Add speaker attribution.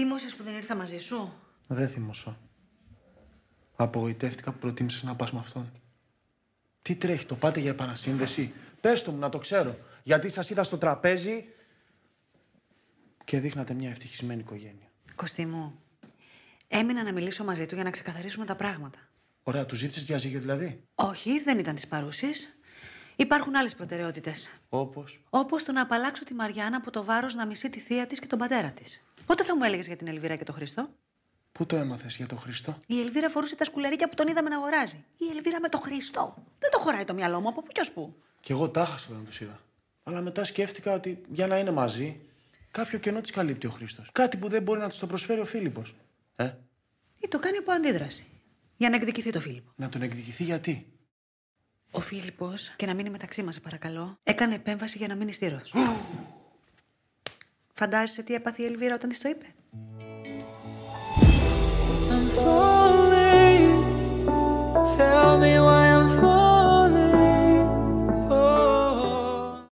Speaker 1: Θύμωσες που δεν ήρθα μαζί σου.
Speaker 2: Δεν θύμωσα. Απογοητεύτηκα που προτίμησες να πας με αυτόν. Τι τρέχει, το πάτε για επανασύνδεση. Πες το μου να το ξέρω. Γιατί σας είδα στο τραπέζι και δείχνατε μια ευτυχισμένη οικογένεια. Κωστή μου,
Speaker 1: έμεινα να μιλήσω μαζί του για να ξεκαθαρίσουμε τα πράγματα.
Speaker 2: Ωραία, του ζήτησες διαζύγιο δηλαδή.
Speaker 1: Όχι, δεν ήταν της παρούσης. Υπάρχουν άλλες προτεραιότητες. Όπως. Όπως το να απαλλάξω τη Μαριάννα από το βάρος να μισεί τη θεία της και τον πατέρα της. Πότε θα μου έλεγες για την Ελβίρα και τον Χριστό.
Speaker 3: Πού το έμαθες για τον Χριστό.
Speaker 1: Η Ελβίρα φορούσε τα σκουλαρίκια που τον είδαμε να αγοράζει. Η Ελβίρα με τον Χριστό.
Speaker 2: Δεν το χωράει το μυαλό μου από ποιο που.
Speaker 3: Κι εγώ τα χάσα όταν τους είδα.
Speaker 2: Αλλά μετά σκέφτηκα ότι για να είναι μαζί, κάποιο κενό της καλύπτει ο Χριστό. Κάτι που δεν μπορεί να τους το προσφέρει ο Φίλιππος. Ε. Ή το κάνει από αντίδραση. Για να εκδικηθεί το Φίλιππο. Να τον εκδικηθεί γιατί.
Speaker 1: Ο Φίλιππος, και να μείνει μεταξύ μας, παρακαλώ, έκανε επέμβαση για να μείνει στήρος. Φαντάζεσαι τι έπαθε η Ελβίρα όταν της το είπε.